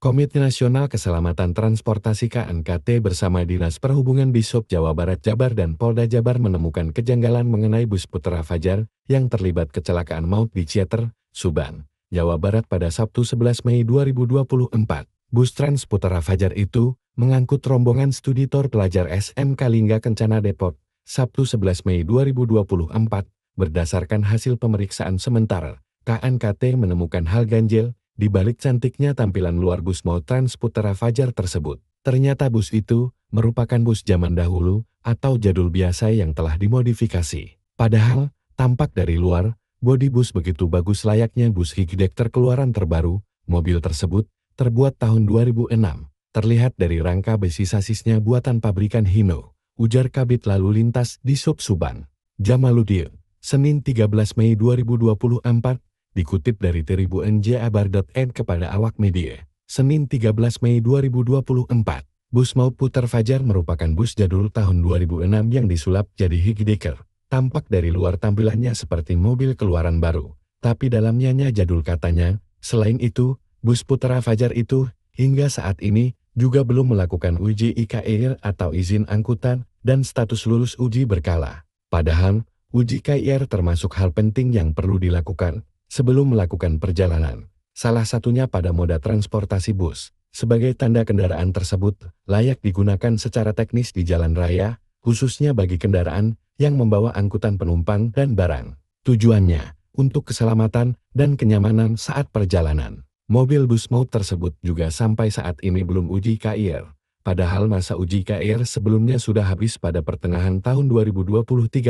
Komite Nasional Keselamatan Transportasi KNKT bersama Dinas Perhubungan Bisop Jawa Barat Jabar dan Polda Jabar menemukan kejanggalan mengenai bus Putra Fajar yang terlibat kecelakaan maut di Ciater, Subang, Jawa Barat pada Sabtu 11 Mei 2024. Bus Trans Putra Fajar itu mengangkut rombongan studi tour pelajar SMK Lingga Kencana Depok, Sabtu 11 Mei 2024, berdasarkan hasil pemeriksaan sementara. KNKT menemukan hal ganjil di balik cantiknya tampilan luar bus Trans Putera Fajar tersebut, ternyata bus itu merupakan bus zaman dahulu atau jadul biasa yang telah dimodifikasi. Padahal, tampak dari luar, bodi bus begitu bagus layaknya bus Higdekter terkeluaran terbaru, mobil tersebut terbuat tahun 2006. Terlihat dari rangka besi sasisnya buatan pabrikan Hino, ujar Kabit Lalu Lintas di Sub Suban. Jamaludir, Senin 13 Mei 2024, dikutip dari Tribun Jabar.n kepada awak media. Senin 13 Mei 2024, bus Mau Putar Fajar merupakan bus jadul tahun 2006 yang disulap jadi Higdeker. Tampak dari luar tampilannya seperti mobil keluaran baru, tapi dalamnya jadul katanya. Selain itu, bus Putra Fajar itu hingga saat ini juga belum melakukan uji IKR e atau izin angkutan dan status lulus uji berkala. Padahal, uji KIR e termasuk hal penting yang perlu dilakukan sebelum melakukan perjalanan, salah satunya pada moda transportasi bus. Sebagai tanda kendaraan tersebut, layak digunakan secara teknis di jalan raya, khususnya bagi kendaraan yang membawa angkutan penumpang dan barang. Tujuannya, untuk keselamatan dan kenyamanan saat perjalanan. Mobil bus maut tersebut juga sampai saat ini belum uji KIR. Padahal masa uji KIR sebelumnya sudah habis pada pertengahan tahun 2023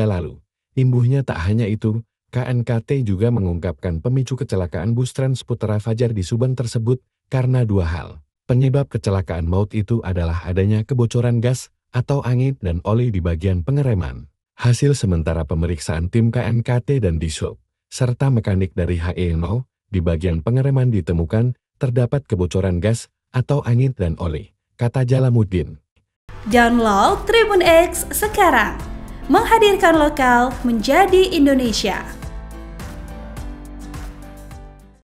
lalu. Imbuhnya tak hanya itu, KNKT juga mengungkapkan pemicu kecelakaan bus trans Transputera Fajar di Subang tersebut karena dua hal. Penyebab kecelakaan maut itu adalah adanya kebocoran gas atau angin dan oli di bagian pengereman. Hasil sementara pemeriksaan tim KNKT dan Dishub, serta mekanik dari HE0, di bagian pengereman ditemukan terdapat kebocoran gas atau angin dan oli, kata Jalamuddin. Download Tribun X sekarang, menghadirkan lokal menjadi Indonesia.